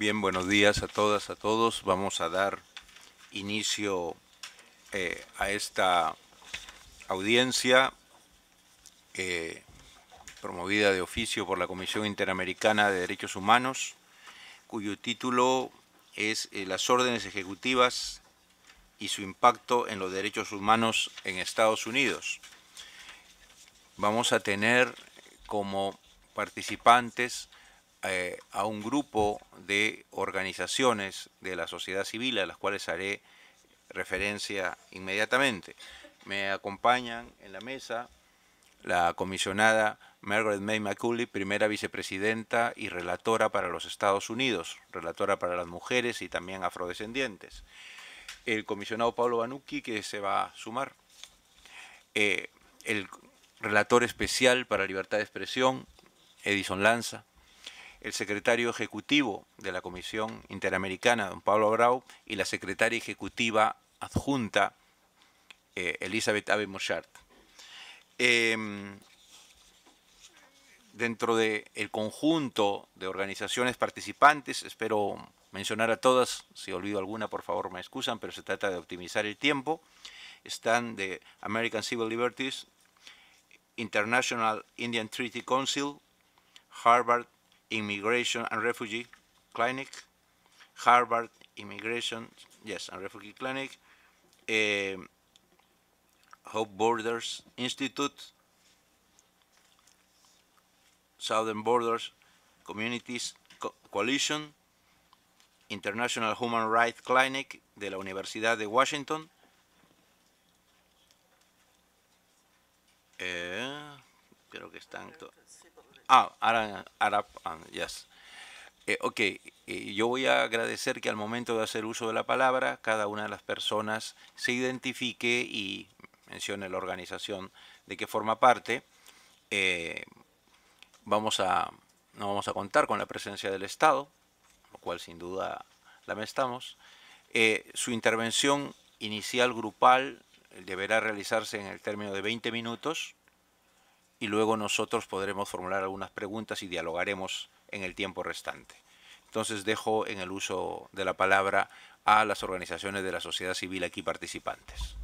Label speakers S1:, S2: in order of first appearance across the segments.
S1: Bien, buenos días a todas, a todos. Vamos a dar inicio eh, a esta audiencia eh, promovida de oficio por la Comisión Interamericana de Derechos Humanos, cuyo título es eh, Las órdenes ejecutivas y su impacto en los derechos humanos en Estados Unidos. Vamos a tener como participantes eh, a un grupo de organizaciones de la sociedad civil a las cuales haré referencia inmediatamente. Me acompañan en la mesa la comisionada Margaret May McCulley, primera vicepresidenta y relatora para los Estados Unidos, relatora para las mujeres y también afrodescendientes. El comisionado Pablo Banucci, que se va a sumar. Eh, el relator especial para libertad de expresión, Edison Lanza el secretario ejecutivo de la Comisión Interamericana, don Pablo Grau, y la secretaria ejecutiva adjunta, eh, Elizabeth Abe Moschart. Em, dentro del conjunto de organizaciones participantes, espero mencionar a todas, si olvido alguna por favor me excusan, pero se trata de optimizar el tiempo, están de American Civil Liberties, International Indian Treaty Council, Harvard Immigration and Refugee Clinic, Harvard Immigration, yes, and Refugee Clinic, eh, Hope Borders Institute, Southern Borders Communities Coalition, International Human Rights Clinic de la Universidad de Washington. Eh, creo que están Ah, Arap yes. Eh, ok, eh, yo voy a agradecer que al momento de hacer uso de la palabra, cada una de las personas se identifique y mencione la organización de que forma parte. Eh, vamos a, no vamos a contar con la presencia del Estado, lo cual sin duda lamentamos. su intervención inicial grupal deberá realizarse en el término de 20 minutos y luego nosotros podremos formular algunas preguntas y dialogaremos en el tiempo restante. Entonces dejo en el uso de la palabra a las organizaciones de la sociedad civil aquí participantes.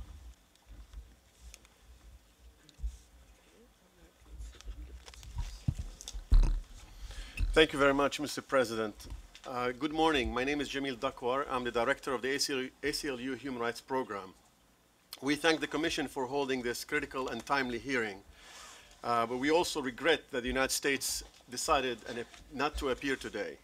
S2: Thank you very much, Mr. President. Uh, good morning. My name is Jamil Dakwar. I'm the director of the ACLU, ACLU Human Rights Program. We thank the Commission for holding this critical and timely hearing. Uh, but we also regret that the United States decided not to appear today.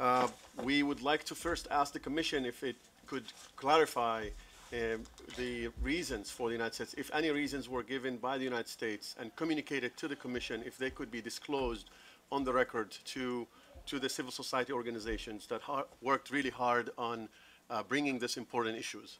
S2: Uh, we would like to first ask the Commission if it could clarify um, the reasons for the United States, if any reasons were given by the United States and communicated to the Commission if they could be disclosed on the record to, to the civil society organizations that worked really hard on uh, bringing this important issues.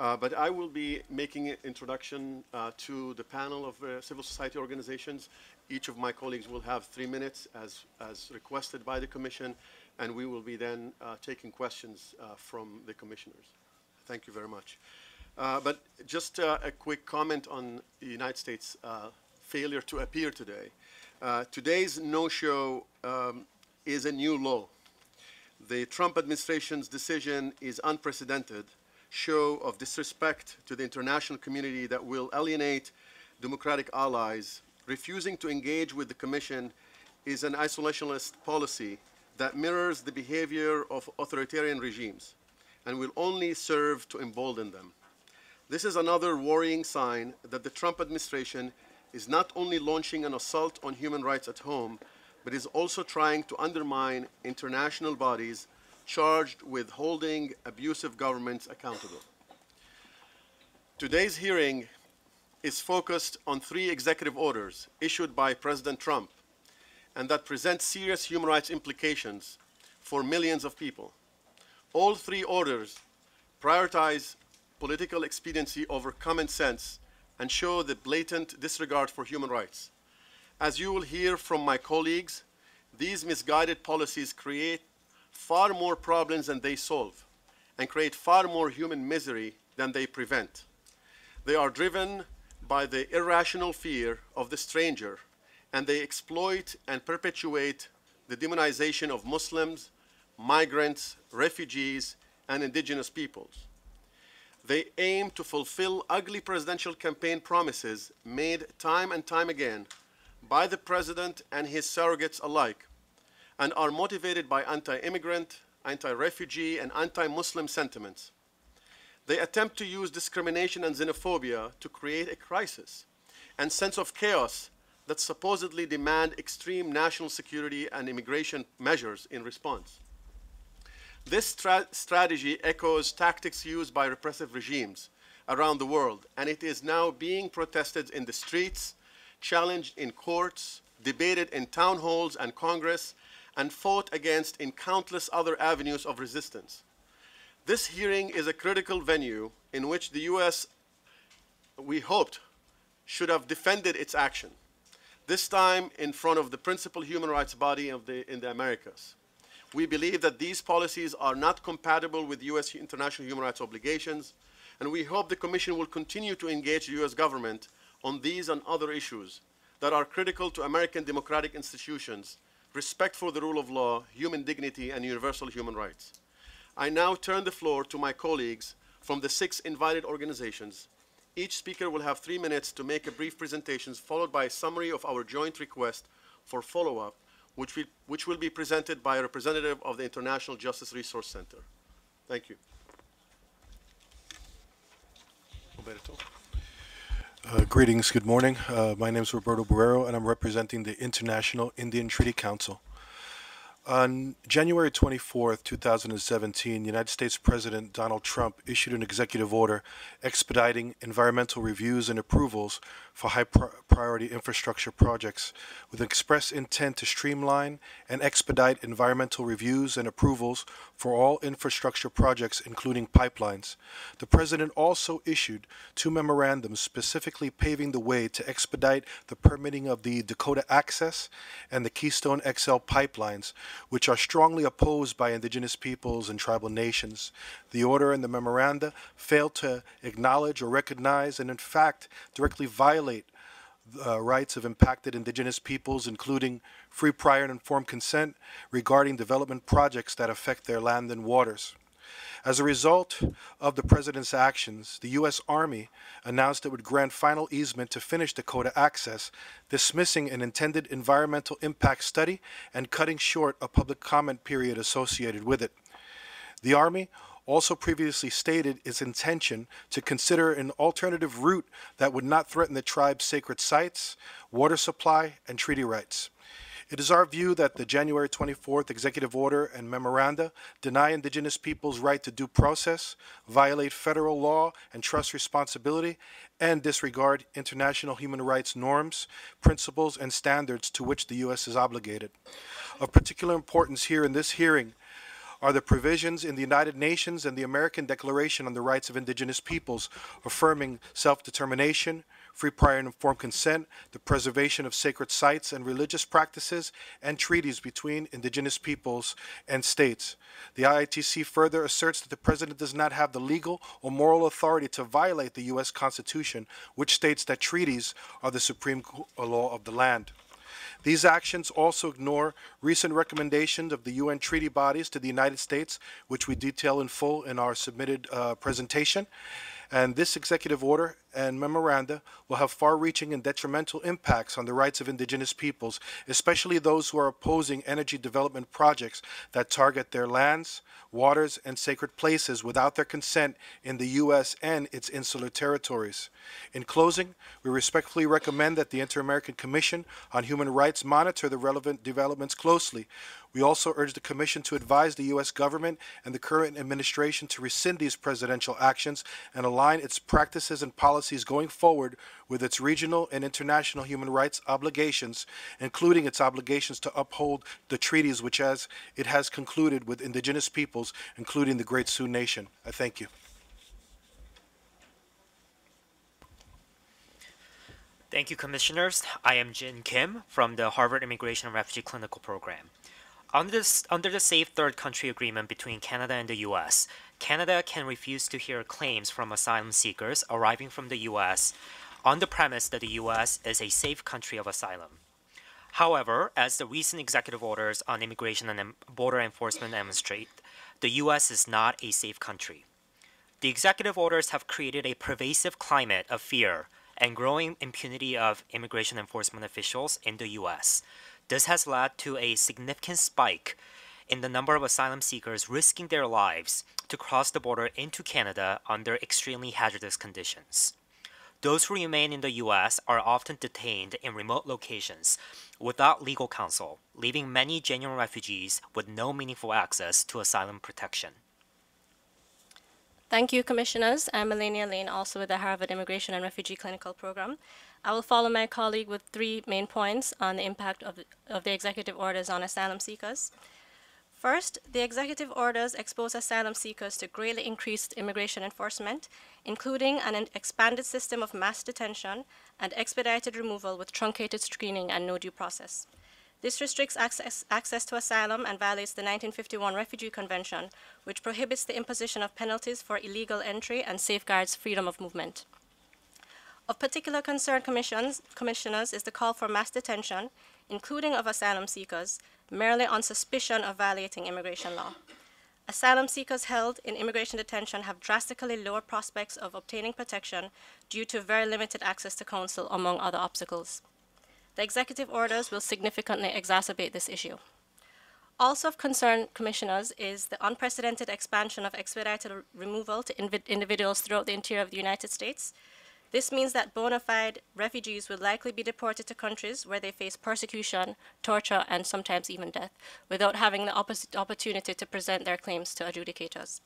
S2: Uh, but I will be making an introduction uh, to the panel of uh, civil society organizations. Each of my colleagues will have three minutes as, as requested by the Commission, and we will be then uh, taking questions uh, from the Commissioners. Thank you very much. Uh, but just a quick comment on the United States failure to appear today. today's no-show um, is a new law. The Trump administration's decision is unprecedented show of disrespect to the international community that will alienate democratic allies, refusing to engage with the Commission is an isolationist policy that mirrors the behavior of authoritarian regimes and will only serve to embolden them. This is another worrying sign that the Trump administration is not only launching an assault on human rights at home, but is also trying to undermine international bodies charged with holding abusive governments accountable. Today's hearing is focused on three executive orders issued by President Trump and that present serious human rights implications for millions of people. All three orders prioritize political expediency over common sense and show the blatant disregard for human rights. As you will hear from my colleagues, these misguided policies create far more problems than they solve and create far more human misery than they prevent. They are driven by the irrational fear of the stranger and they exploit and perpetuate the demonization of Muslims, migrants, refugees, and indigenous peoples. They aim to fulfill ugly presidential campaign promises made time and time again by the president and his surrogates alike and are motivated by anti-immigrant, anti-refugee, and anti-Muslim sentiments. They attempt to use discrimination and xenophobia to create a crisis and sense of chaos that supposedly demand extreme national security and immigration measures in response. This strategy echoes tactics used by repressive regimes around the world, and it is now being protested in the streets, challenged in courts, debated in town halls and Congress, and fought against in countless other avenues of resistance. This hearing is a critical venue in which the U.S., we hoped, should have defended its action, this time in front of the principal human rights body the, in the Americas. We believe that these policies are not compatible with U.S. international human rights obligations, and we hope the Commission will continue to engage the U.S. government on these and other issues that are critical to American democratic institutions respect for the rule of law, human dignity, and universal human rights. I now turn the floor to my colleagues from the six invited organizations. Each speaker will have three minutes to make a brief presentation, followed by a summary of our joint request for follow-up, which, which, will be presented by a representative of the International Justice Resource Center. Thank you. Roberto.
S3: Uh, greetings, good morning. Uh, my name is Roberto Barrero, and I'm representing the International Indian Treaty Council. On January 24, 2017, United States President Donald Trump issued an executive order expediting environmental reviews and approvals for high priority infrastructure projects with express intent to streamline and expedite environmental reviews and approvals for all infrastructure projects, including pipelines. The President also issued two memorandums specifically paving the way to expedite the permitting of the Dakota Access and the Keystone XL pipelines, which are strongly opposed by indigenous peoples and tribal nations. The order and the memoranda fail to acknowledge or recognize and, in fact, directly violate uh, rights of impacted indigenous peoples, including free, prior, and informed consent regarding development projects that affect their land and waters. As a result of the president's actions, the U.S. Army announced it would grant final easement to finish Dakota access, dismissing an intended environmental impact study and cutting short a public comment period associated with it. The Army also previously stated its intention to consider an alternative route that would not threaten the tribe's sacred sites, water supply, and treaty rights. It is our view that the January 24th executive order and memoranda deny indigenous peoples right to due process, violate federal law and trust responsibility, and disregard international human rights norms, principles, and standards to which the U.S. is obligated. Of particular importance here in this hearing are the provisions in the United Nations and the American Declaration on the Rights of Indigenous Peoples affirming self-determination, free, prior, and informed consent, the preservation of sacred sites and religious practices, and treaties between indigenous peoples and states. The IITC further asserts that the president does not have the legal or moral authority to violate the U.S. Constitution, which states that treaties are the supreme law of the land. These actions also ignore recent recommendations of the UN treaty bodies to the United States, which we detail in full in our submitted uh, presentation and this executive order and memoranda will have far-reaching and detrimental impacts on the rights of indigenous peoples, especially those who are opposing energy development projects that target their lands, waters, and sacred places without their consent in the U.S. and its insular territories. In closing, we respectfully recommend that the Inter-American Commission on Human Rights monitor the relevant developments closely we also urge the Commission to advise the U.S. government and the current administration to rescind these presidential actions and align its practices and policies going forward with its regional and international human rights obligations, including its obligations to uphold the treaties which it has concluded with indigenous peoples, including the Great Sioux Nation. I
S4: thank you. Thank you, Commissioners. I am Jin Kim from the Harvard Immigration and Refugee Clinical Program. Under, under the Safe Third Country Agreement between Canada and the US, Canada can refuse to hear claims from asylum seekers arriving from the US on the premise that the US is a safe country of asylum. However, as the recent executive orders on immigration and border enforcement demonstrate, the US is not a safe country. The executive orders have created a pervasive climate of fear and growing impunity of immigration enforcement officials in the US. This has led to a significant spike in the number of asylum seekers risking their lives to cross the border into Canada under extremely hazardous conditions. Those who remain in the US are often detained in remote locations without legal counsel, leaving many genuine refugees with no meaningful access to asylum protection.
S5: Thank you, Commissioners. I'm Melania Lane, also with the Harvard Immigration and Refugee Clinical Program. I will follow my colleague with three main points on the impact of the, of the executive orders on asylum seekers. First, the executive orders expose asylum seekers to greatly increased immigration enforcement, including an expanded system of mass detention and expedited removal with truncated screening and no due process. This restricts access, access to asylum and violates the 1951 Refugee Convention, which prohibits the imposition of penalties for illegal entry and safeguards freedom of movement. Of particular concern, commissioners, is the call for mass detention, including of asylum seekers, merely on suspicion of violating immigration law. Asylum seekers held in immigration detention have drastically lower prospects of obtaining protection due to very limited access to counsel, among other obstacles. The executive orders will significantly exacerbate this issue. Also of concern, commissioners, is the unprecedented expansion of expedited removal to individuals throughout the interior of the United States, this means that bona fide refugees would likely be deported to countries where they face persecution, torture, and sometimes even death, without having the opportunity to present their claims to adjudicators.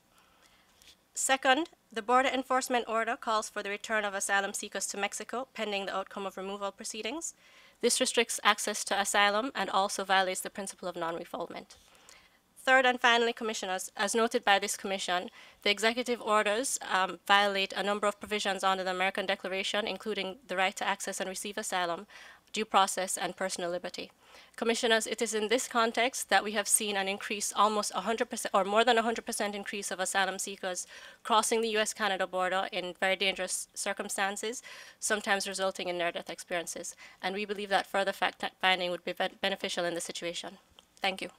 S5: Second, the Border Enforcement Order calls for the return of asylum seekers to Mexico pending the outcome of removal proceedings. This restricts access to asylum and also violates the principle of non-refoulement. Third and finally, commissioners, as noted by this commission, the executive orders um, violate a number of provisions under the American Declaration, including the right to access and receive asylum, due process, and personal liberty. Commissioners, it is in this context that we have seen an increase, almost 100% or more than 100% increase of asylum seekers crossing the US Canada border in very dangerous circumstances, sometimes resulting in near death experiences. And we believe that further fact finding would be beneficial in this situation. Thank you.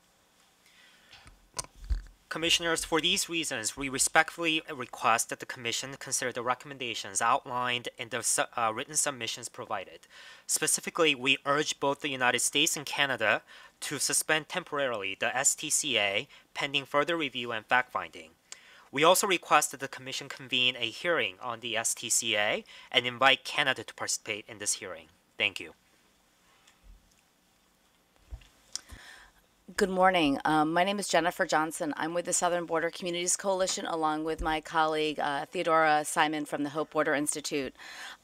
S4: Commissioners, for these reasons, we respectfully request that the Commission consider the recommendations outlined in the su uh, written submissions provided. Specifically, we urge both the United States and Canada to suspend temporarily the STCA pending further review and fact finding. We also request that the Commission convene a hearing on the STCA and invite Canada to participate in this hearing. Thank you.
S6: Good morning. Um, my name is Jennifer Johnson. I'm with the Southern Border Communities Coalition, along with my colleague uh, Theodora Simon from the Hope Border Institute.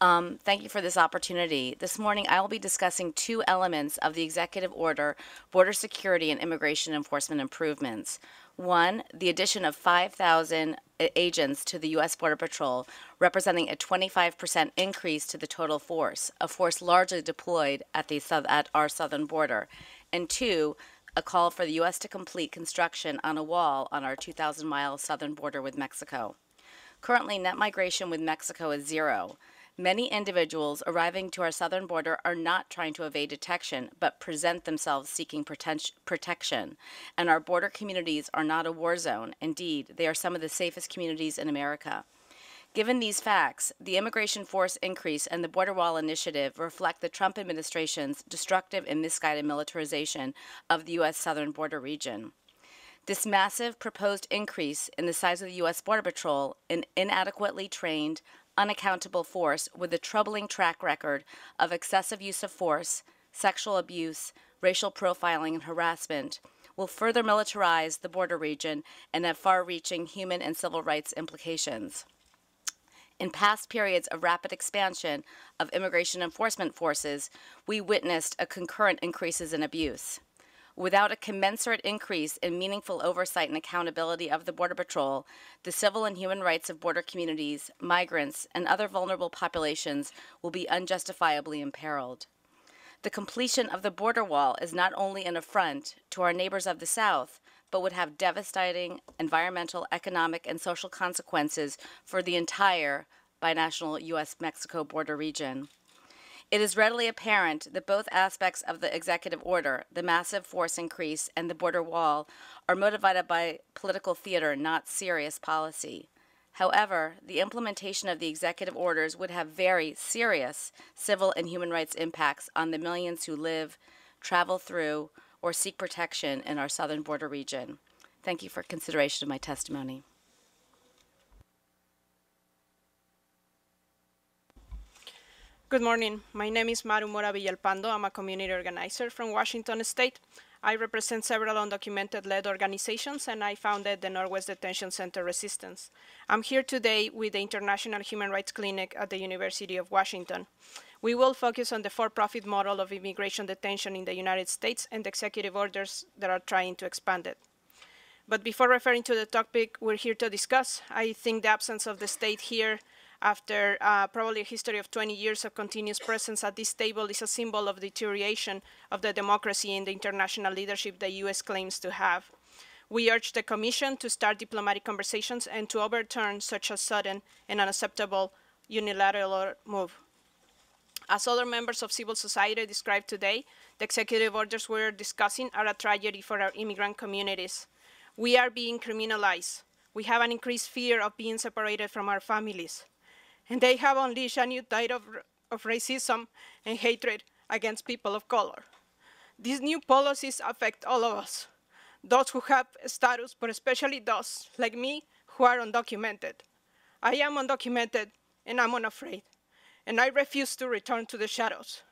S6: Um, thank you for this opportunity. This morning, I will be discussing two elements of the executive order border security and immigration enforcement improvements. One, the addition of 5,000 uh, agents to the U.S. Border Patrol, representing a 25% increase to the total force, a force largely deployed at, the, at our southern border. And two, a call for the U.S. to complete construction on a wall on our 2,000 mile southern border with Mexico. Currently, net migration with Mexico is zero. Many individuals arriving to our southern border are not trying to evade detection, but present themselves seeking protection. And our border communities are not a war zone. Indeed, they are some of the safest communities in America. Given these facts, the immigration force increase and the border wall initiative reflect the Trump administration's destructive and misguided militarization of the U.S. southern border region. This massive proposed increase in the size of the U.S. Border Patrol, an inadequately trained, unaccountable force with a troubling track record of excessive use of force, sexual abuse, racial profiling, and harassment, will further militarize the border region and have far reaching human and civil rights implications. In past periods of rapid expansion of immigration enforcement forces, we witnessed a concurrent increases in abuse. Without a commensurate increase in meaningful oversight and accountability of the Border Patrol, the civil and human rights of border communities, migrants, and other vulnerable populations will be unjustifiably imperiled. The completion of the border wall is not only an affront to our neighbors of the South, but would have devastating environmental, economic, and social consequences for the entire binational U.S. Mexico border region. It is readily apparent that both aspects of the executive order, the massive force increase and the border wall, are motivated by political theater, not serious policy. However, the implementation of the executive orders would have very serious civil and human rights impacts on the millions who live, travel through, or seek protection in our southern border region. Thank you for consideration of my testimony. Good
S7: morning. My name is Maru Mora Villalpando. I'm a community organizer from Washington State. I represent several undocumented led organizations and I founded the Northwest Detention Center Resistance. I'm here today with the International Human Rights Clinic at the University of Washington. We will focus on the for-profit model of immigration detention in the United States and executive orders that are trying to expand it. But before referring to the topic we're here to discuss, I think the absence of the state here after uh, probably a history of 20 years of continuous presence at this table is a symbol of deterioration of the democracy and the international leadership the US claims to have. We urge the Commission to start diplomatic conversations and to overturn such a sudden and unacceptable unilateral move. As other members of civil society described today, the executive orders we're discussing are a tragedy for our immigrant communities. We are being criminalized. We have an increased fear of being separated from our families and they have unleashed a new tide of, of racism and hatred against people of color. These new policies affect all of us, those who have status, but especially those, like me, who are undocumented. I am undocumented, and I'm unafraid, and I refuse to return to the shadows.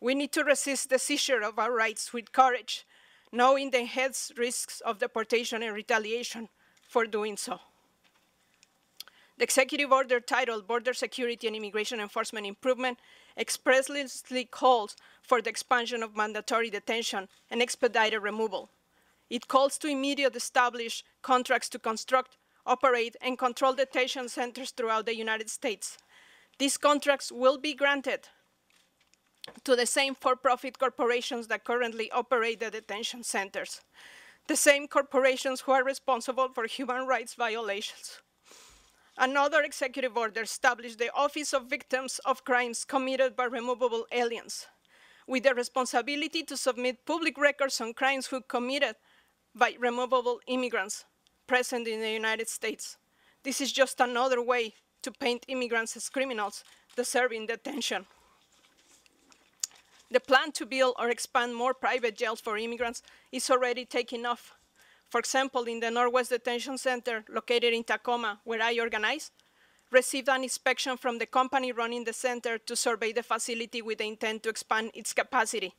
S7: We need to resist the seizure of our rights with courage, knowing the enhanced risks of deportation and retaliation for doing so. The executive order titled Border Security and Immigration Enforcement Improvement expressly calls for the expansion of mandatory detention and expedited removal. It calls to immediately establish contracts to construct, operate, and control detention centers throughout the United States. These contracts will be granted to the same for-profit corporations that currently operate the detention centers, the same corporations who are responsible for human rights violations. Another executive order established the Office of Victims of Crimes Committed by Removable Aliens, with the responsibility to submit public records on crimes who committed by removable immigrants present in the United States. This is just another way to paint immigrants as criminals deserving detention. The plan to build or expand more private jails for immigrants is already taking off for example, in the Northwest Detention Center located in Tacoma, where I organize, received an inspection from the company running the center to survey the facility with the intent to expand its capacity.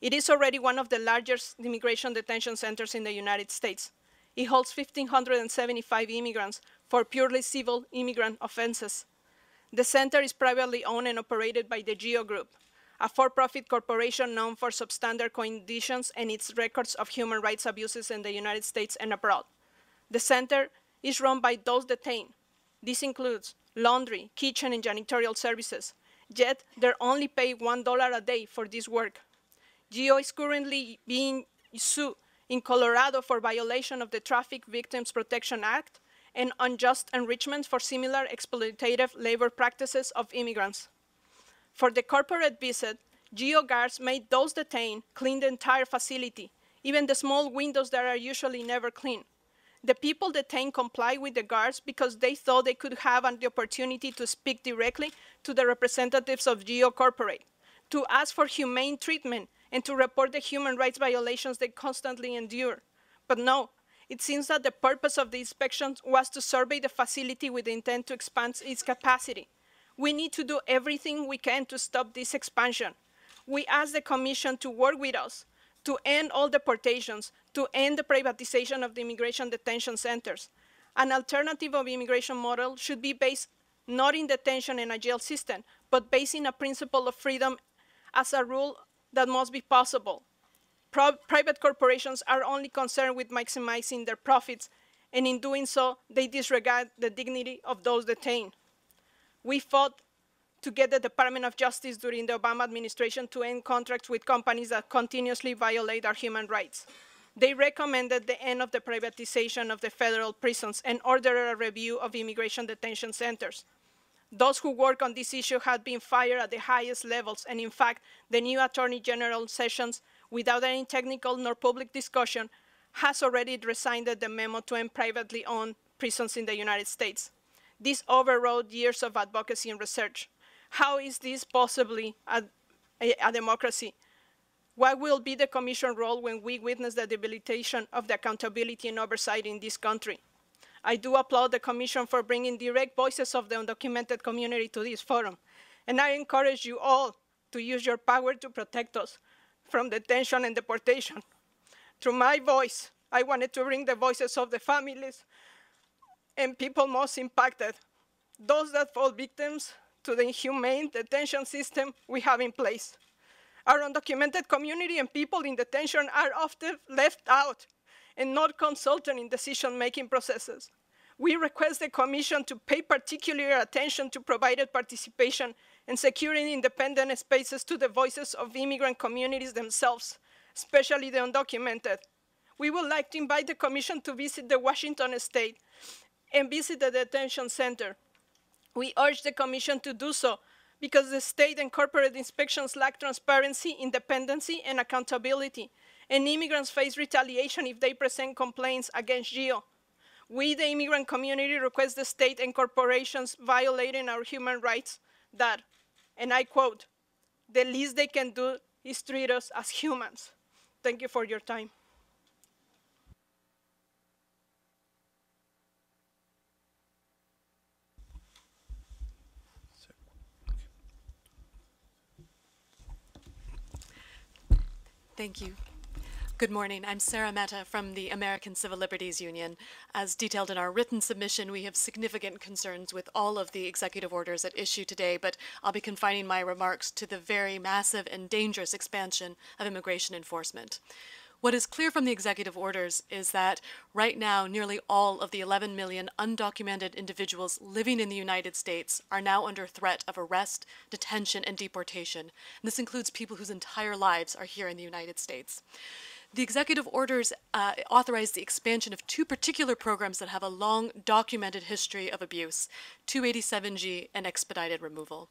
S7: It is already one of the largest immigration detention centers in the United States. It holds 1,575 immigrants for purely civil immigrant offenses. The center is privately owned and operated by the GEO Group a for-profit corporation known for substandard conditions and its records of human rights abuses in the United States and abroad. The center is run by those detained. This includes laundry, kitchen, and janitorial services. Yet, they're only paid $1 a day for this work. GEO is currently being sued in Colorado for violation of the Traffic Victims Protection Act and unjust enrichment for similar exploitative labor practices of immigrants. For the corporate visit, GEO guards made those detained clean the entire facility, even the small windows that are usually never cleaned. The people detained complied with the guards because they thought they could have the opportunity to speak directly to the representatives of Geo Corporate, to ask for humane treatment, and to report the human rights violations they constantly endure. But no, it seems that the purpose of the inspections was to survey the facility with the intent to expand its capacity. We need to do everything we can to stop this expansion. We ask the Commission to work with us to end all deportations, to end the privatization of the immigration detention centers. An alternative of immigration model should be based not in detention and a jail system, but based in a principle of freedom as a rule that must be possible. Pro private corporations are only concerned with maximizing their profits, and in doing so, they disregard the dignity of those detained. We fought to get the Department of Justice during the Obama administration to end contracts with companies that continuously violate our human rights. They recommended the end of the privatization of the federal prisons and ordered a review of immigration detention centers. Those who work on this issue had been fired at the highest levels, and in fact, the new Attorney General Sessions, without any technical nor public discussion, has already resigned the memo to end privately owned prisons in the United States. This overrode years of advocacy and research. How is this possibly a, a, a democracy? What will be the Commission role when we witness the debilitation of the accountability and oversight in this country? I do applaud the Commission for bringing direct voices of the undocumented community to this forum. And I encourage you all to use your power to protect us from detention and deportation. Through my voice, I wanted to bring the voices of the families and people most impacted, those that fall victims to the inhumane detention system we have in place. Our undocumented community and people in detention are often left out and not consulted in decision-making processes. We request the Commission to pay particular attention to provided participation and securing independent spaces to the voices of immigrant communities themselves, especially the undocumented. We would like to invite the Commission to visit the Washington state and visit the detention center. We urge the Commission to do so because the state and corporate inspections lack transparency, independence, and accountability, and immigrants face retaliation if they present complaints against GEO. We, the immigrant community, request the state and corporations violating our human rights that, and I quote, the least they can do is treat us as humans. Thank you for your time.
S8: Thank you. Good morning. I'm Sarah Mehta from the American Civil Liberties Union. As detailed in our written submission, we have significant concerns with all of the executive orders at issue today, but I'll be confining my remarks to the very massive and dangerous expansion of immigration enforcement. What is clear from the executive orders is that right now, nearly all of the 11 million undocumented individuals living in the United States are now under threat of arrest, detention, and deportation. And this includes people whose entire lives are here in the United States. The executive orders uh, authorized the expansion of two particular programs that have a long documented history of abuse 287G and expedited removal.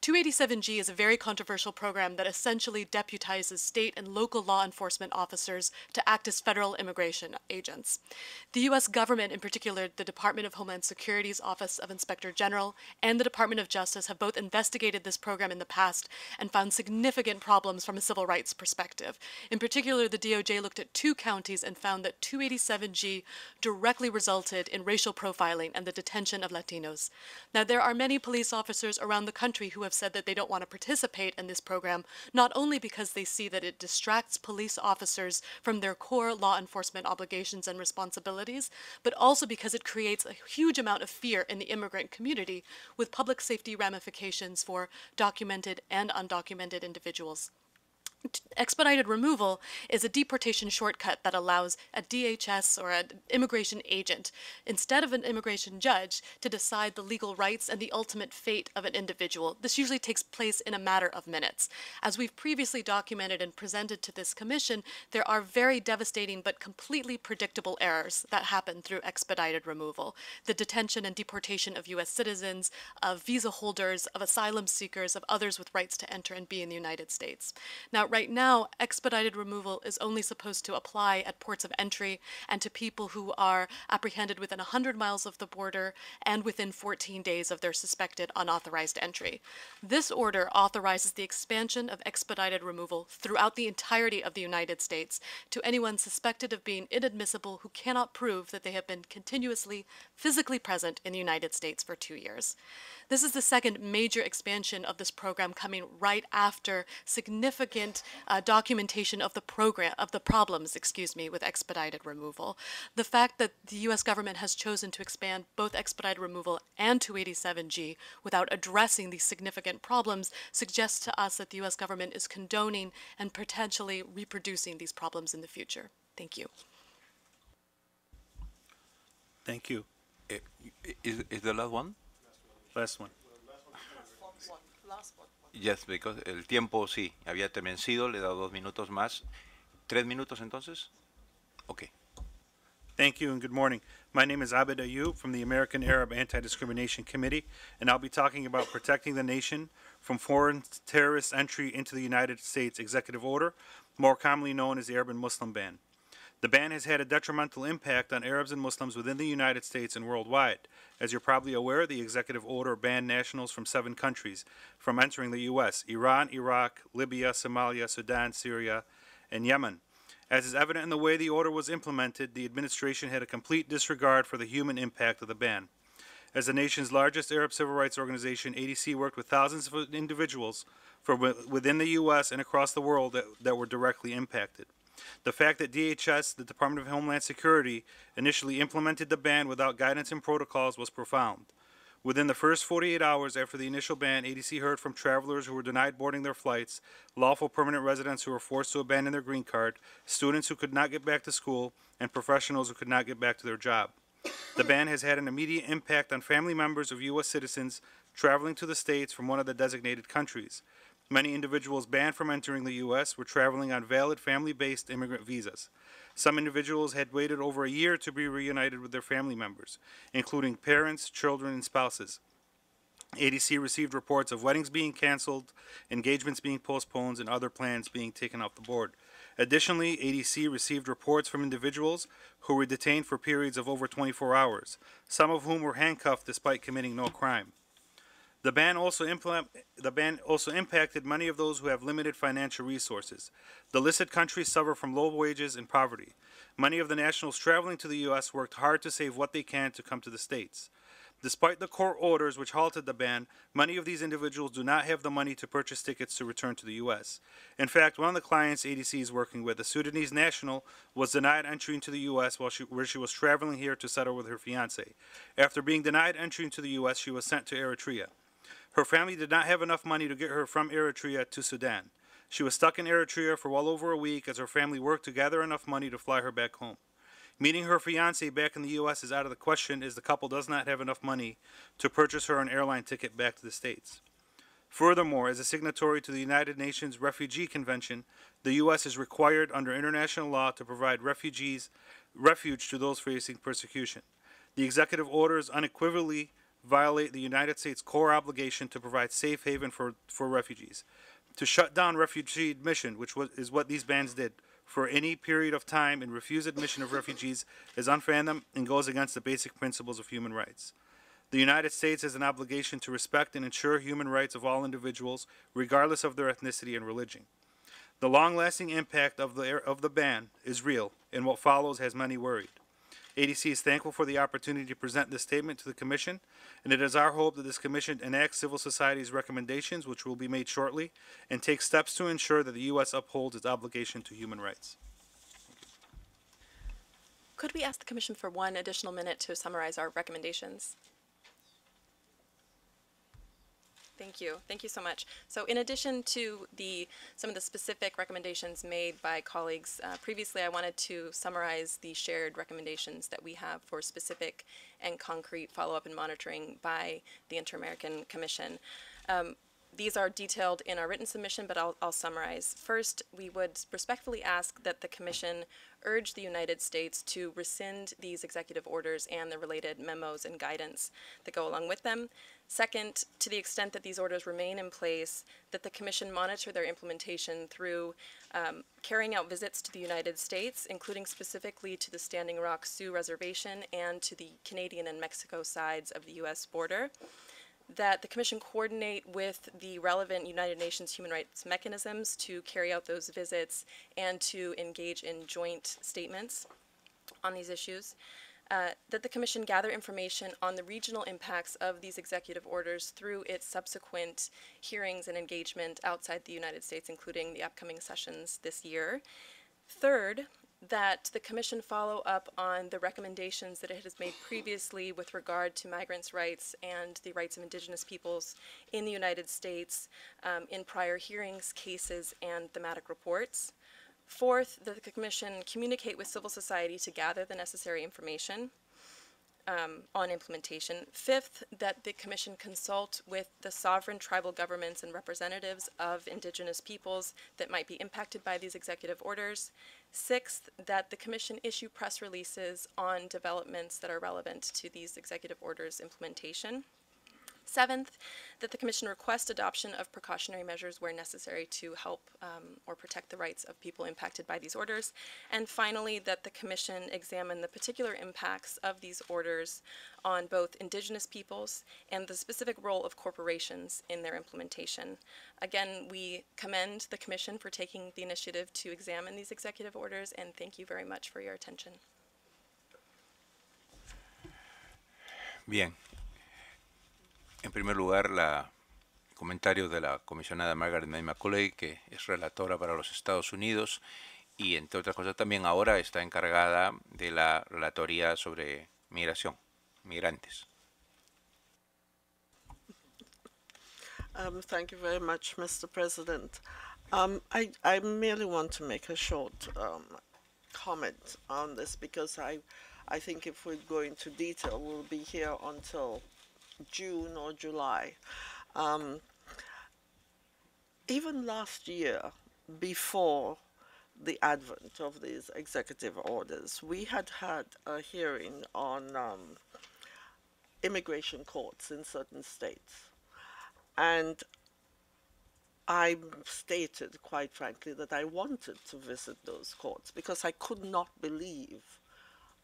S8: 287G is a very controversial program that essentially deputizes state and local law enforcement officers to act as federal immigration agents. The U.S. government, in particular the Department of Homeland Security's Office of Inspector General and the Department of Justice, have both investigated this program in the past and found significant problems from a civil rights perspective. In particular, the DOJ DOJ looked at two counties and found that 287G directly resulted in racial profiling and the detention of Latinos. Now, there are many police officers around the country who have said that they don't want to participate in this program, not only because they see that it distracts police officers from their core law enforcement obligations and responsibilities, but also because it creates a huge amount of fear in the immigrant community with public safety ramifications for documented and undocumented individuals expedited removal is a deportation shortcut that allows a DHS or an immigration agent, instead of an immigration judge, to decide the legal rights and the ultimate fate of an individual. This usually takes place in a matter of minutes. As we've previously documented and presented to this commission, there are very devastating but completely predictable errors that happen through expedited removal. The detention and deportation of U.S. citizens, of visa holders, of asylum seekers, of others with rights to enter and be in the United States. Now, right now, expedited removal is only supposed to apply at ports of entry and to people who are apprehended within 100 miles of the border and within 14 days of their suspected unauthorized entry. This order authorizes the expansion of expedited removal throughout the entirety of the United States to anyone suspected of being inadmissible who cannot prove that they have been continuously physically present in the United States for two years. This is the second major expansion of this program coming right after significant uh, documentation of the program of the problems, excuse me, with expedited removal. The fact that the U.S. government has chosen to expand both expedited removal and 287G without addressing these significant problems suggests to us that the U.S. government is condoning and potentially reproducing these problems in the future. Thank you.
S1: Thank you. Eh, is, is the last one? Last one. Last one. Last one. Last one. Yes, because el tiempo sí, había vencido, le he dado dos minutos más. ¿Tres minutos entonces? Ok.
S9: Thank you and good morning. My name is Abed Ayoub from the American Arab Anti-Discrimination Committee, and I'll be talking about protecting the nation from foreign terrorist entry into the United States Executive Order, more commonly known as the Arab and Muslim Ban. The ban has had a detrimental impact on Arabs and Muslims within the United States and worldwide. As you're probably aware, the executive order banned nationals from seven countries from entering the U.S. Iran, Iraq, Libya, Somalia, Sudan, Syria, and Yemen. As is evident in the way the order was implemented, the administration had a complete disregard for the human impact of the ban. As the nation's largest Arab civil rights organization, ADC worked with thousands of individuals from within the U.S. and across the world that, that were directly impacted. The fact that DHS, the Department of Homeland Security, initially implemented the ban without guidance and protocols was profound. Within the first 48 hours after the initial ban, ADC heard from travelers who were denied boarding their flights, lawful permanent residents who were forced to abandon their green card, students who could not get back to school, and professionals who could not get back to their job. The ban has had an immediate impact on family members of U.S. citizens traveling to the states from one of the designated countries. Many individuals banned from entering the U.S. were traveling on valid family-based immigrant visas. Some individuals had waited over a year to be reunited with their family members, including parents, children, and spouses. ADC received reports of weddings being canceled, engagements being postponed, and other plans being taken off the board. Additionally, ADC received reports from individuals who were detained for periods of over 24 hours, some of whom were handcuffed despite committing no crime. The ban, also the ban also impacted many of those who have limited financial resources. The listed countries suffer from low wages and poverty. Many of the nationals traveling to the U.S. worked hard to save what they can to come to the States. Despite the court orders which halted the ban, many of these individuals do not have the money to purchase tickets to return to the U.S. In fact, one of the clients ADC is working with, a Sudanese national, was denied entry into the U.S. While she, where she was traveling here to settle with her fiance. After being denied entry into the U.S., she was sent to Eritrea. Her family did not have enough money to get her from Eritrea to Sudan. She was stuck in Eritrea for well over a week as her family worked to gather enough money to fly her back home. Meeting her fiance back in the U.S. is out of the question as the couple does not have enough money to purchase her an airline ticket back to the States. Furthermore, as a signatory to the United Nations Refugee Convention, the U.S. is required under international law to provide refugees refuge to those facing persecution. The executive orders unequivocally violate the United States' core obligation to provide safe haven for, for refugees, to shut down refugee admission, which was, is what these bans did, for any period of time and refuse admission of refugees is unfair them and goes against the basic principles of human rights. The United States has an obligation to respect and ensure human rights of all individuals, regardless of their ethnicity and religion. The long-lasting impact of the, of the ban is real, and what follows has many worried. ADC is thankful for the opportunity to present this statement to the Commission, and it is our hope that this Commission enacts civil society's recommendations, which will be made shortly, and takes steps to ensure that the U.S. upholds its obligation to human rights.
S10: Could we ask the Commission for one additional minute to summarize our recommendations? Thank you. Thank you so much. So in addition to the some of the specific recommendations made by colleagues uh, previously, I wanted to summarize the shared recommendations that we have for specific and concrete follow-up and monitoring by the Inter-American Commission. Um, these are detailed in our written submission, but I'll, I'll, summarize. First, we would respectfully ask that the Commission urge the United States to rescind these executive orders and the related memos and guidance that go along with them. Second, to the extent that these orders remain in place, that the Commission monitor their implementation through um, carrying out visits to the United States, including specifically to the Standing Rock Sioux Reservation and to the Canadian and Mexico sides of the U.S. border. That the Commission coordinate with the relevant United Nations human rights mechanisms to carry out those visits and to engage in joint statements on these issues. Uh, that the Commission gather information on the regional impacts of these executive orders through its subsequent hearings and engagement outside the United States, including the upcoming sessions this year. Third, that the Commission follow up on the recommendations that it has made previously with regard to migrants' rights and the rights of indigenous peoples in the United States um, in prior hearings, cases, and thematic reports. Fourth, that the Commission communicate with civil society to gather the necessary information um, on implementation. Fifth, that the Commission consult with the sovereign tribal governments and representatives of indigenous peoples that might be impacted by these executive orders. Sixth, that the Commission issue press releases on developments that are relevant to these executive orders implementation. Seventh, that the Commission request adoption of precautionary measures where necessary to help um, or protect the rights of people impacted by these orders. And finally, that the Commission examine the particular impacts of these orders on both Indigenous peoples and the specific role of corporations in their implementation. Again, we commend the Commission for taking the initiative to examine these executive orders, and thank you very much for your attention.
S1: Bien, En primer lugar, la comentario de la comisionada Margaret May McCulley, que es relatora para los Estados Unidos y, entre otras cosas, también ahora está encargada de la relatoría sobre migración, migrantes.
S11: Um, thank you very much, Mr. President. Um, I, I, merely want to make a short um, comment on this because I, I think if we go into detail, we'll be here until June or July. Um, even last year, before the advent of these executive orders, we had had a hearing on um, immigration courts in certain states. And I stated, quite frankly, that I wanted to visit those courts because I could not believe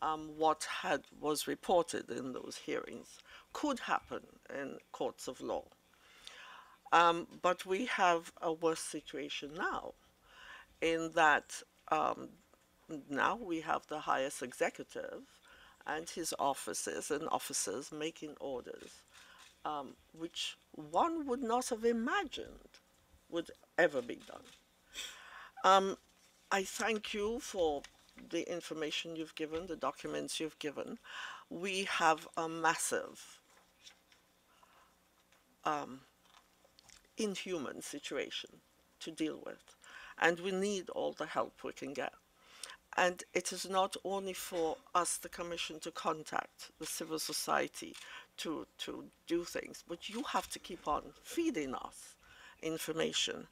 S11: um, what had was reported in those hearings could happen in courts of law. Um, but we have a worse situation now in that um, now we have the highest executive and his officers and officers making orders, um, which one would not have imagined would ever be done. Um, I thank you for the information you've given, the documents you've given. We have a massive um, inhuman situation to deal with. And we need all the help we can get. And it is not only for us, the Commission, to contact the civil society to, to do things, but you have to keep on feeding us information.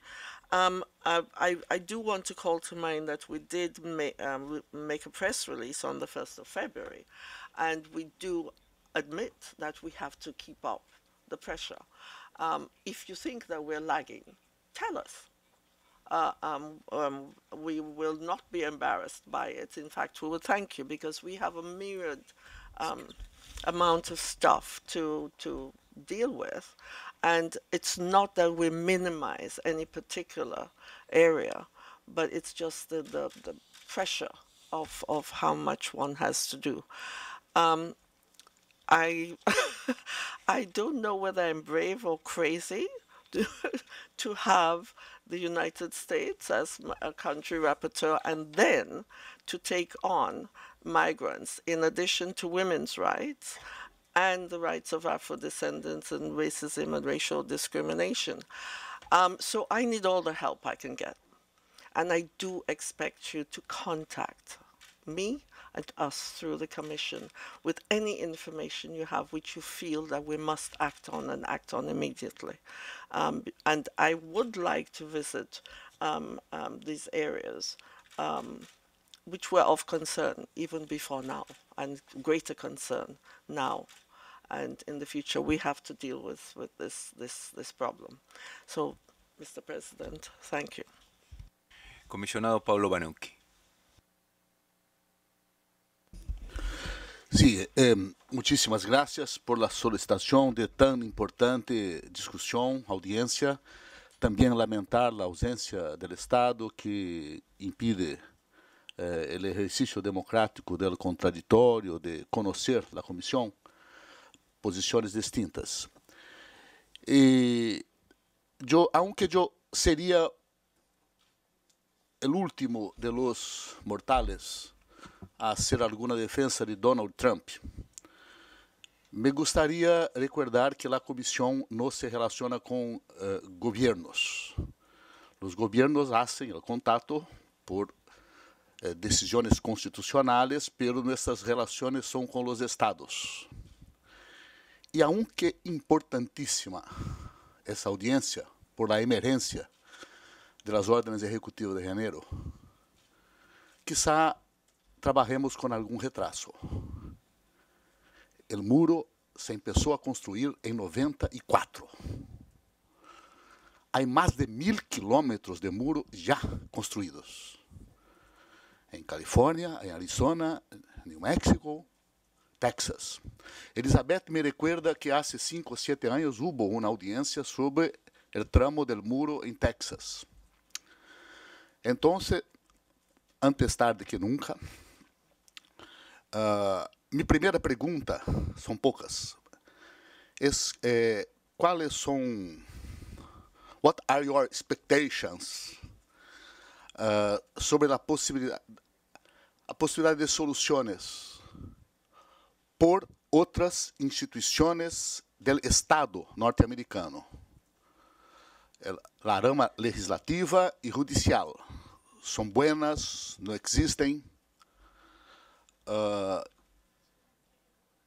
S11: Um, I, I, do want to call to mind that we did ma um, make a press release on the 1st of February, and we do admit that we have to keep up the pressure um, if you think that we're lagging, tell us. Uh, um, um, we will not be embarrassed by it. In fact, we will thank you because we have a myriad um, amount of stuff to to deal with, and it's not that we minimize any particular area, but it's just the the, the pressure of of how much one has to do. Um, I. I don't know whether I'm brave or crazy to have the United States as a country rapporteur and then to take on migrants in addition to women's rights and the rights of Afro descendants and racism and racial discrimination. Um, so I need all the help I can get. And I do expect you to contact me at us through the Commission with any information you have which you feel that we must act on and act on immediately. Um, and I would like to visit um, um, these areas um, which were of concern even before now and greater concern now and in the future we have to deal with, with this, this, this problem. So, Mr. President, thank
S12: you.
S1: Comisionado Pablo Banunki.
S12: Sim, eh, muchísimas gracias por la solicitación de tan importante discusión, audiencia. También lamentar la ausencia del Estado que impide eh, el ejercicio democrático del contradictorio, de conocer la Comisión, posiciones distintas. Y yo, aunque yo sería el último de los mortales, a ser alguma defesa de Donald Trump. Me gostaria recordar que a comissão não se relaciona com uh, governos. Os governos fazem o contato por uh, decisões constitucionais, pero nossas relações são com os estados. E aunque é importantíssima essa audiência por a emergência das ordens executivas de janeiro, quizá trabalhemos com algum retraso. El muro se começou a construir em 94. Há mais de mil quilômetros de muro já construídos. Em Califórnia, em Arizona, New Mexico, Texas. Elizabeth me recuerda que há cinco ou sete anos houve uma audiência sobre o tramo del muro em Texas. Então, antes tarde que nunca, ah, minha primeira pergunta, são poucas. Es, eh, quais são. What are your expectations uh, sobre a possibilidade, a possibilidade de soluções por outras instituições do Estado norte-americano? É, a rama legislativa e judicial. São buenas, não existem?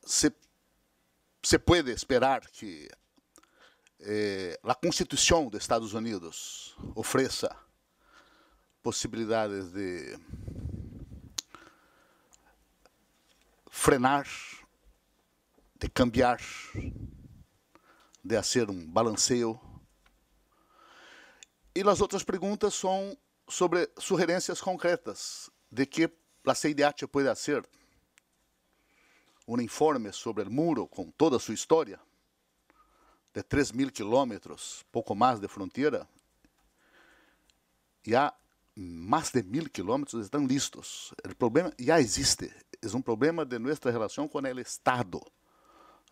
S12: se, se pode esperar que eh, a Constituição dos Estados Unidos ofereça possibilidades de frenar, de cambiar, de fazer um balanceio. E as outras perguntas são sobre sugerências concretas de que La sede pode puede um informe sobre o muro com toda a sua história de 3.000 quilômetros, pouco mais de e há mais de 1.000 quilômetros estão listos. O problema já existe, é um problema de nossa relação com o Estado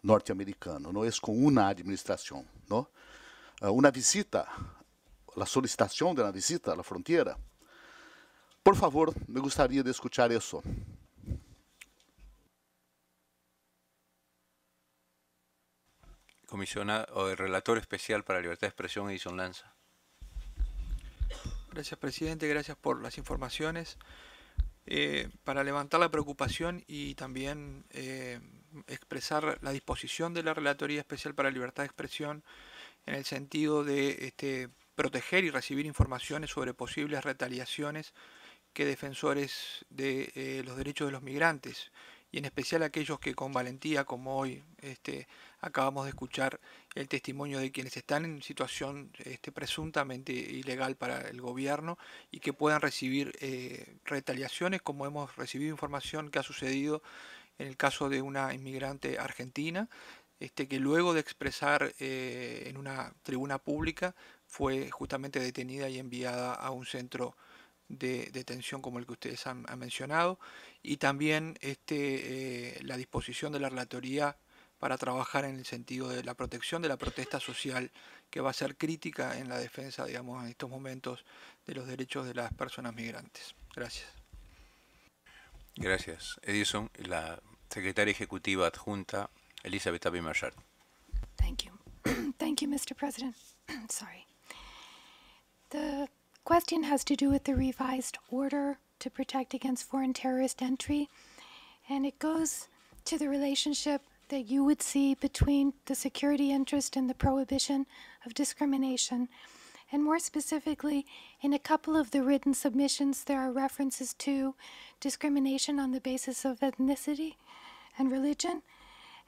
S12: norteamericano, no es é com uma administração, não? Eh, uma visita, a solicitação de uma visita à fronteira. Por favor, me gustaría escuchar eso.
S1: Comisionado, o el relator especial para libertad de expresión, Edison Lanza.
S13: Gracias, presidente. Gracias por las informaciones. Eh, para levantar la preocupación y también eh, expresar la disposición de la Relatoría Especial para Libertad de Expresión en el sentido de este, proteger y recibir informaciones sobre posibles retaliaciones que defensores de eh, los derechos de los migrantes y en especial aquellos que con valentía, como hoy este, acabamos de escuchar el testimonio de quienes están en situación este, presuntamente ilegal para el gobierno y que puedan recibir eh, retaliaciones, como hemos recibido información que ha sucedido en el caso de una inmigrante argentina, este, que luego de expresar eh, en una tribuna pública fue justamente detenida y enviada a un centro de, detención como el que ustedes han, mencionado y también este, eh, la disposición de la relatoría para trabajar en el sentido de la protección de la protesta social que va a ser crítica en la defensa, digamos, en estos momentos de los derechos de las personas migrantes. Gracias.
S1: Gracias. Edison, la secretaria ejecutiva adjunta, Elizabeth Abimayar.
S14: Thank you. Thank you, Sorry. question has to do with the revised order to protect against foreign terrorist entry, and it goes to the relationship that you would see between the security interest and the prohibition of discrimination. And more specifically, in a couple of the written submissions, there are references to discrimination on the basis of ethnicity and religion.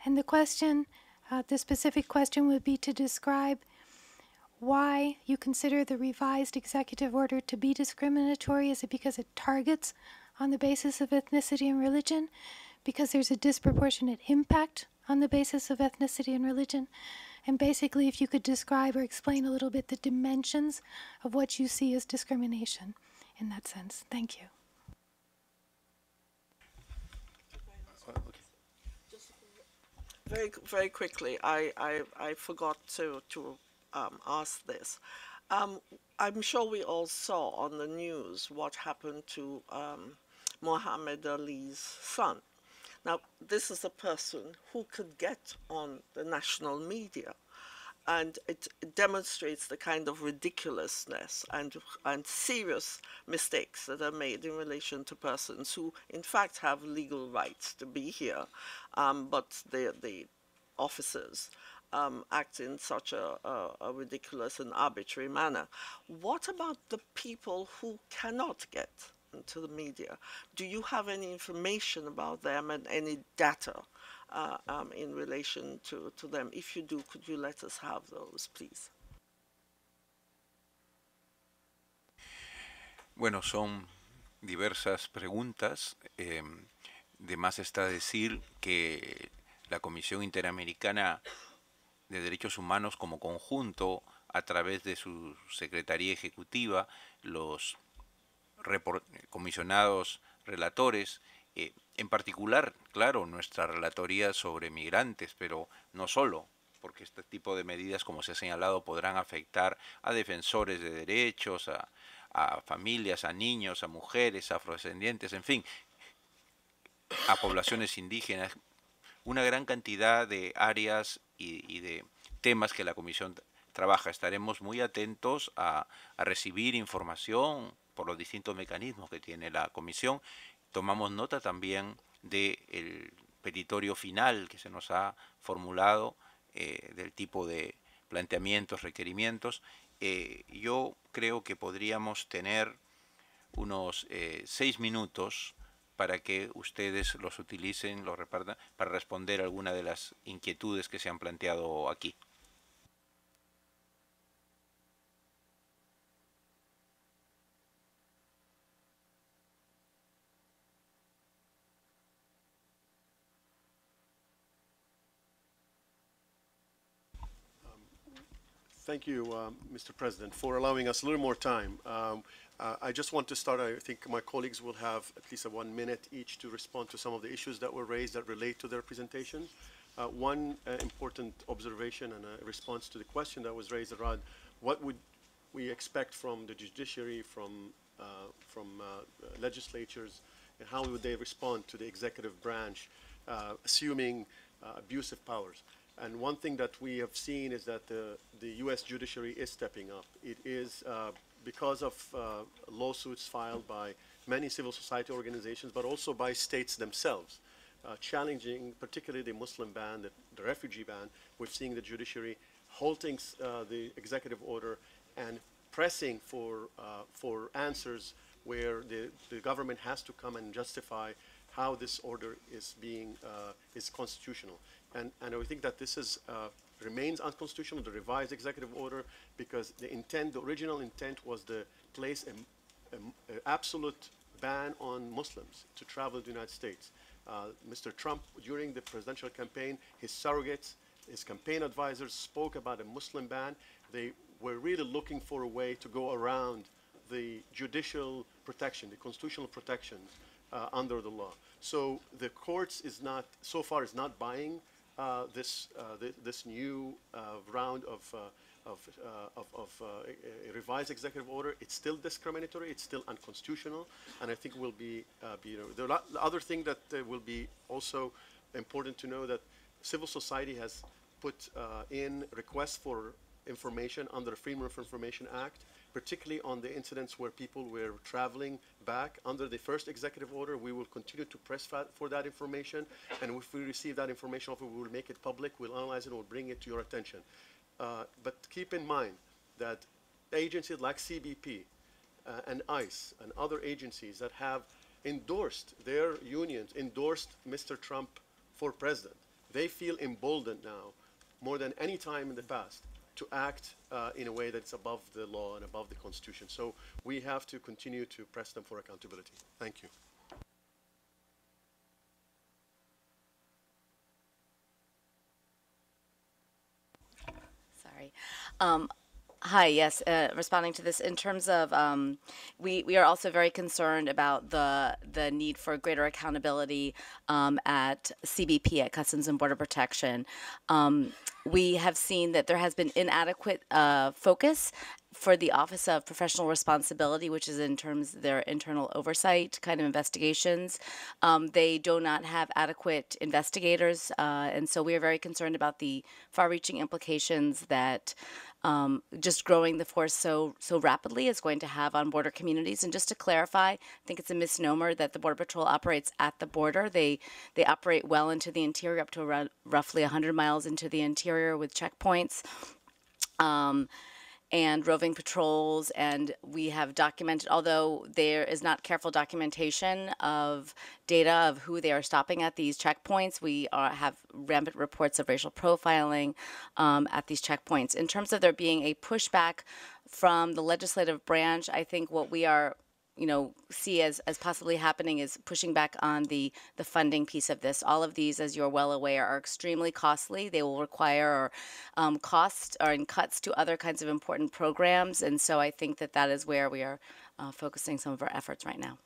S14: And the question, uh, the specific question would be to describe why you consider the revised executive order to be discriminatory? Is it because it targets on the basis of ethnicity and religion? Because there's a disproportionate impact on the basis of ethnicity and religion? And basically, if you could describe or explain a little bit the dimensions of what you see as discrimination in that sense. Thank you.
S11: Very, very quickly, I, I, I forgot to, to um, asked this. Um, I'm sure we all saw on the news what happened to um, Muhammad Ali's son. Now, this is a person who could get on the national media, and it demonstrates the kind of ridiculousness and, and serious mistakes that are made in relation to persons who, in fact, have legal rights to be here, um, but the, the officers um, act in such a, a, a, ridiculous and arbitrary manner. What about the people who cannot get into the media? Do you have any information about them and any data uh, um, in relation to, to them? If you do, could you let us have those, please?
S1: Bueno, son diversas preguntas. Eh, de más está decir que la Comisión Interamericana de Derechos Humanos como conjunto, a través de su Secretaría Ejecutiva, los comisionados relatores, eh, en particular, claro, nuestra relatoría sobre migrantes, pero no solo, porque este tipo de medidas, como se ha señalado, podrán afectar a defensores de derechos, a, familias, a niños, a mujeres, afrodescendientes, en fin, a poblaciones indígenas, una gran cantidad de áreas y, de temas que la comisión trabaja. Estaremos muy atentos a, recibir información por los distintos mecanismos que tiene la comisión. Tomamos nota también del petitorio final que se nos ha formulado eh, del tipo de planteamientos, requerimientos. Eh, yo creo que podríamos tener unos eh, seis minutos para que ustedes los utilicen, los repartan, para responder alguna de las inquietudes que se han planteado aquí.
S2: Thank you, um, uh, Mr. President, for allowing us a little more time. Um, Uh, I just want to start, I think my colleagues will have at least a one minute each to respond to some of the issues that were raised that relate to their presentation. Uh, one uh, important observation and a response to the question that was raised around what would we expect from the judiciary, from, uh, from uh, legislatures, and how would they respond to the executive branch, uh, assuming abusive powers. And one thing that we have seen is that the, the U.S. judiciary is stepping up. It is because of uh, lawsuits filed by many civil society organizations, but also by states themselves, uh, challenging particularly the Muslim ban, the, the, refugee ban. We're seeing the judiciary halting uh, the executive order and pressing for, uh, for answers where the, the government has to come and justify how this order is being uh, is constitutional. And, and I think that this is uh, remains unconstitutional, the revised executive order, because the intent, the original intent was to place an absolute ban on Muslims to travel to the United States. Uh, Mr. Trump, during the presidential campaign, his surrogates, his campaign advisors spoke about a Muslim ban. They were really looking for a way to go around the judicial protection, the constitutional protections uh, under the law. So the courts is not, so far is not buying uh, this, uh, th this new uh, round of, uh, uh, of, of, of a, a revised executive order. It's still discriminatory. It's still unconstitutional. And I think will be, be you know, the, the, other thing that will be also important to know that civil society has put in requests for information under the Freedom of Information Act particularly on the incidents where people were traveling back under the first executive order. We will continue to press for that information, and if we receive that information, we will make it public, we'll analyze it, we'll bring it to your attention. Uh, but keep in mind that agencies like CBP uh, and ICE and other agencies that have endorsed their unions, endorsed Mr. Trump for president, they feel emboldened now more than any time in the past to act uh, in a way that's above the law and above the Constitution. So we have to continue to press them for accountability. Thank you.
S6: Sorry. Um, Hi, yes, uh, responding to this in terms of um, we, we are also very concerned about the the need for greater accountability um, at CBP at Customs and Border Protection. Um, we have seen that there has been inadequate uh, focus for the Office of Professional Responsibility, which is in terms their internal oversight kind of investigations. Um, they do not have adequate investigators, uh, and so we are very concerned about the far-reaching implications that um, just growing the force so so rapidly is going to have on border communities. And just to clarify, I think it's a misnomer that the Border Patrol operates at the border. They they operate well into the interior, up to around roughly 100 miles into the interior with checkpoints. Um, and roving patrols, and we have documented, although there is not careful documentation of data of who they are stopping at these checkpoints, we are, have rampant reports of racial profiling um, at these checkpoints. In terms of there being a pushback from the legislative branch, I think what we are you know see as, as possibly happening is pushing back on the the funding piece of this all of these as you're well aware are extremely costly they will require um, costs or in cuts to other kinds of important programs and so i think that that is where we are uh, focusing some of our efforts right now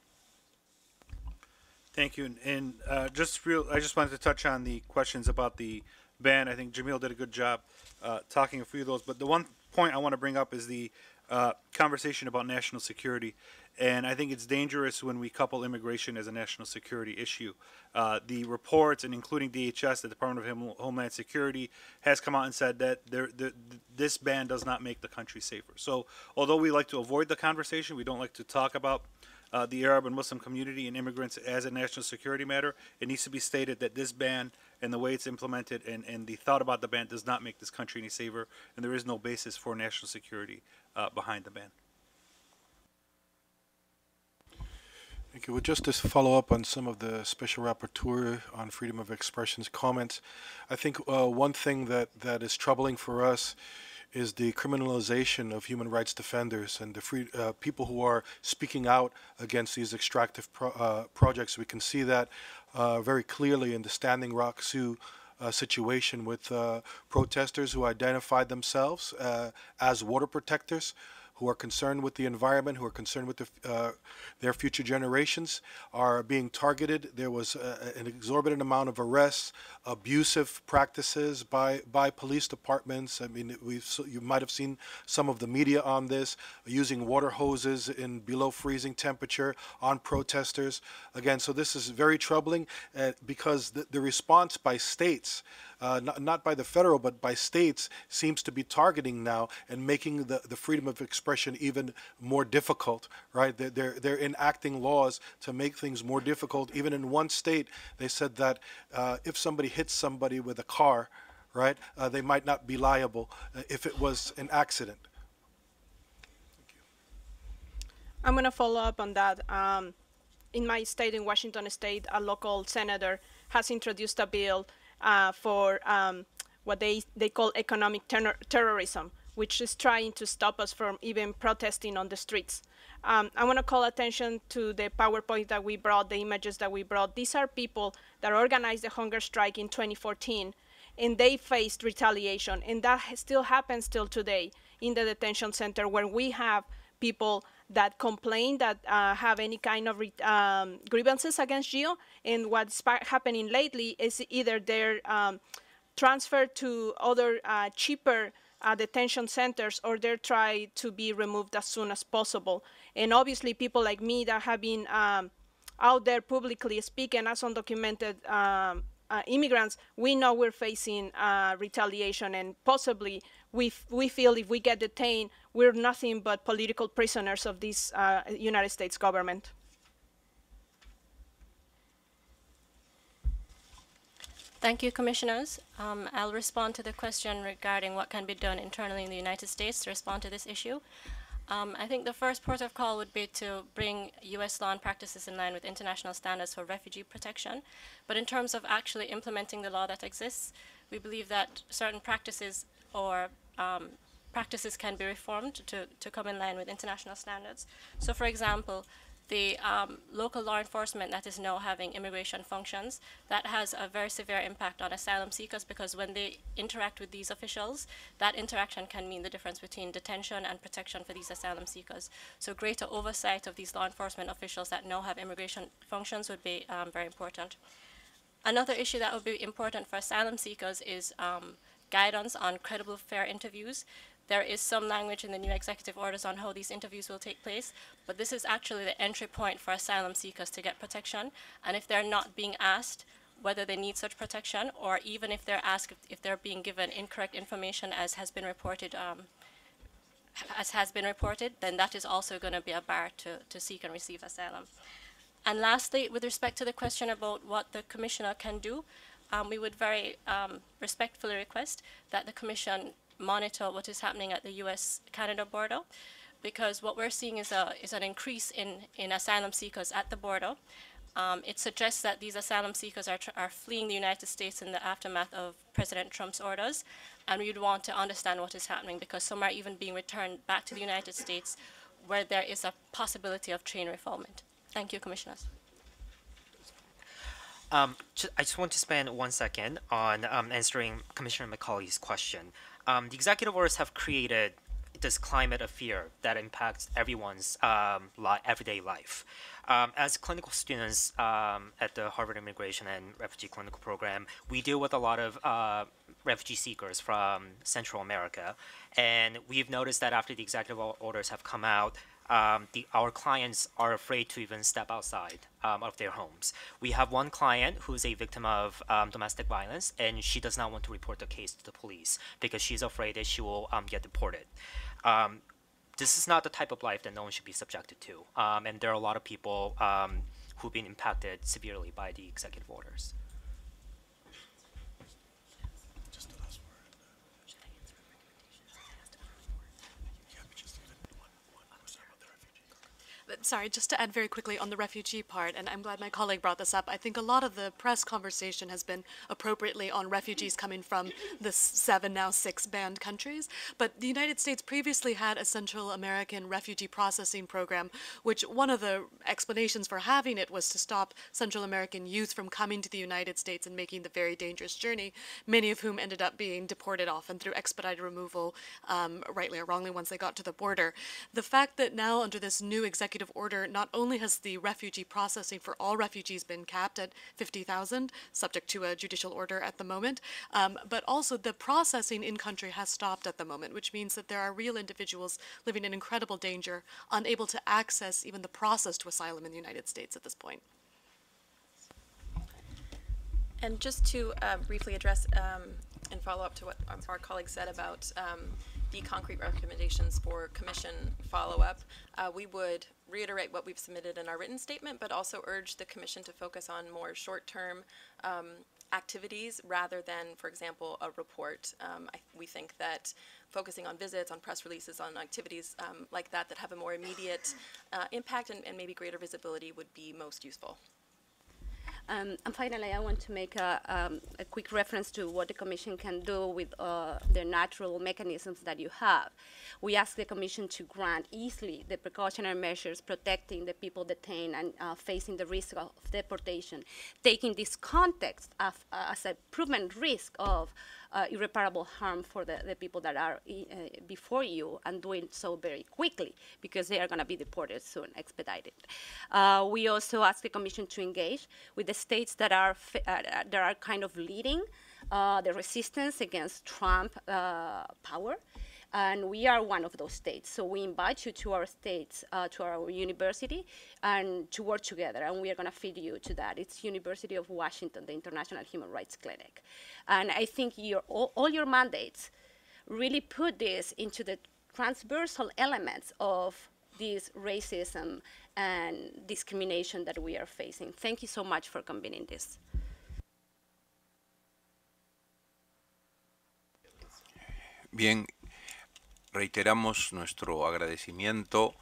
S9: thank you and, and uh, just real i just wanted to touch on the questions about the ban i think jamil did a good job uh, talking a few of those but the one point i want to bring up is the uh, conversation about national security and I think it's dangerous when we couple immigration as a national security issue. Uh, the reports, and including DHS, the Department of Homeland Security, has come out and said that there, the, this ban does not make the country safer. So, although we like to avoid the conversation, we don't like to talk about uh, the Arab and Muslim community and immigrants as a national security matter, it needs to be stated that this ban and the way it's implemented and, and the thought about the ban does not make this country any safer, and there is no basis for national security uh, behind the ban.
S3: Thank you. Well, just to follow up on some of the special rapporteur on freedom of expression's comments, I think uh, one thing that, that is troubling for us is the criminalization of human rights defenders and the free, uh, people who are speaking out against these extractive pro uh, projects. We can see that uh, very clearly in the Standing Rock Sioux uh, situation with uh, protesters who identified themselves uh, as water protectors who are concerned with the environment, who are concerned with the, uh, their future generations, are being targeted. There was uh, an exorbitant amount of arrests, abusive practices by by police departments. I mean, we you might have seen some of the media on this using water hoses in below freezing temperature on protesters. Again, so this is very troubling uh, because the, the response by states. Uh, not, not by the federal but by states, seems to be targeting now and making the, the freedom of expression even more difficult, right? They're, they're, they're enacting laws to make things more difficult. Even in one state, they said that uh, if somebody hits somebody with a car, right, uh, they might not be liable uh, if it was an accident.
S7: I'm going to follow up on that. Um, in my state, in Washington state, a local senator has introduced a bill uh, for um, what they, they call economic ter terrorism, which is trying to stop us from even protesting on the streets. Um, I want to call attention to the PowerPoint that we brought, the images that we brought. These are people that organized the hunger strike in 2014, and they faced retaliation, and that still happens till today in the detention center where we have people that complain, that uh, have any kind of um, grievances against GEO. And what's happening lately is either they're um, transferred to other uh, cheaper uh, detention centers or they're tried to be removed as soon as possible. And obviously people like me that have been um, out there publicly speaking as undocumented um, uh, immigrants, we know we're facing uh, retaliation and possibly we, we feel if we get detained, we're nothing but political prisoners of this uh, United States government.
S5: Thank you, commissioners. Um, I'll respond to the question regarding what can be done internally in the United States to respond to this issue. Um, I think the first port of call would be to bring U.S. law and practices in line with international standards for refugee protection. But in terms of actually implementing the law that exists, we believe that certain practices or um, practices can be reformed to, to come in line with international standards. So for example, the um, local law enforcement that is now having immigration functions, that has a very severe impact on asylum seekers because when they interact with these officials, that interaction can mean the difference between detention and protection for these asylum seekers. So greater oversight of these law enforcement officials that now have immigration functions would be um, very important. Another issue that would be important for asylum seekers is um, guidance on credible, fair interviews. There is some language in the new executive orders on how these interviews will take place, but this is actually the entry point for asylum seekers to get protection. And if they're not being asked whether they need such protection, or even if they're asked if they're being given incorrect information as has been reported, um, as has been reported, then that is also going to be a bar to, to seek and receive asylum. And lastly, with respect to the question about what the commissioner can do, um, we would very um, respectfully request that the Commission monitor what is happening at the U.S.-Canada border because what we're seeing is, a, is an increase in, in asylum seekers at the border. Um, it suggests that these asylum seekers are, are fleeing the United States in the aftermath of President Trump's orders, and we'd want to understand what is happening because some are even being returned back to the United States where there is a possibility of train refoulement. Thank you, Commissioners.
S4: Um, I just want to spend one second on um, answering Commissioner McCauley's question. Um, the executive orders have created this climate of fear that impacts everyone's um, li- everyday life. Um, as clinical students um, at the Harvard Immigration and Refugee Clinical Program, we deal with a lot of uh, refugee seekers from Central America. And we've noticed that after the executive orders have come out, um, the, our clients are afraid to even step outside um, of their homes. We have one client who's a victim of um, domestic violence, and she does not want to report the case to the police because she's afraid that she will um, get deported. Um, this is not the type of life that no one should be subjected to, um, and there are a lot of people who've been impacted severely by the executive
S14: orders.
S8: sorry, just to add very quickly on the refugee part, and I'm glad my colleague brought this up. I think a lot of the press conversation has been appropriately on refugees coming from the seven, now six banned countries. But the United States previously had a Central American refugee processing program, which one of the explanations for having it was to stop Central American youth from coming to the United States and making the very dangerous journey, many of whom ended up being deported often through expedited removal, um, rightly or wrongly, once they got to the border. The fact that now under this new executive executive order, not only has the refugee processing for all refugees been capped at 50,000, subject to a judicial order at the moment, um, but also the processing in country has stopped at the moment, which means that there are real individuals living in incredible danger, unable to access even the process to asylum in the United States at this point.
S10: And just to uh, briefly address um, and follow up to what our colleague said about um, the concrete recommendations for commission follow-up, uh, we would reiterate what we've submitted in our written statement, but also urge the commission to focus on more short-term um, activities rather than, for example, a report. Um, I, we think that focusing on visits, on press releases, on activities um, like that that have a more immediate uh, impact and, and maybe greater visibility would be most useful.
S15: Um, and finally, I want to make a, um, a, quick reference to what the Commission can do with uh, the natural mechanisms that you have. We ask the Commission to grant easily the precautionary measures protecting the people detained and uh, facing the risk of deportation, taking this context uh, as a proven risk of uh, irreparable harm for the, the people that are uh, before you and doing so very quickly because they are going to be deported soon, expedited. Uh, we also ask the Commission to engage with the states that are, uh, that are kind of leading the resistance against Trump power and we are one of those states. So we invite you to our states, uh, to our university, and to work together, and we are going to feed you to that. It's University of Washington, the International Human Rights Clinic. And I think your, all, all your mandates really put this into the transversal elements of this racism and discrimination that we are facing. Thank you so much for convening this.
S1: Bien, reiteramos nuestro agradecimiento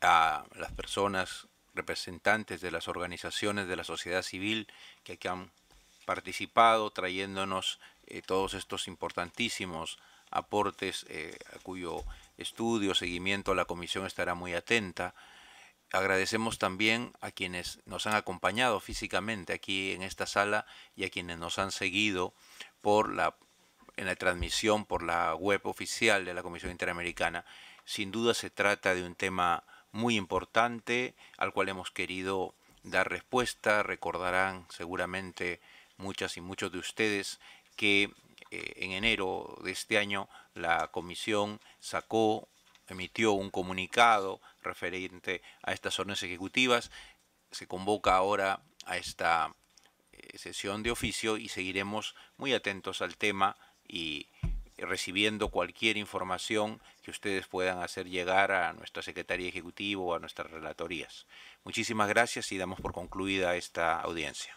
S1: a las personas representantes de las organizaciones de la sociedad civil que han participado trayéndonos eh, todos estos importantísimos aportes eh, a cuyo estudio, seguimiento la comisión estará muy atenta. Agradecemos también a quienes nos han acompañado físicamente aquí en esta sala y a quienes nos han seguido por la en la transmisión por la web oficial de la Comisión Interamericana. Sin duda se trata de un tema muy importante al cual hemos querido dar respuesta. Recordarán seguramente muchas y muchos de ustedes que eh, en enero de este año la comisión sacó, emitió un comunicado referente a estas órdenes ejecutivas. Se convoca ahora a esta eh, sesión de oficio y seguiremos muy atentos al tema y recibiendo cualquier información que ustedes puedan hacer llegar a nuestra Secretaría Ejecutiva o a nuestras relatorías. Muchísimas gracias y damos por concluida esta audiencia.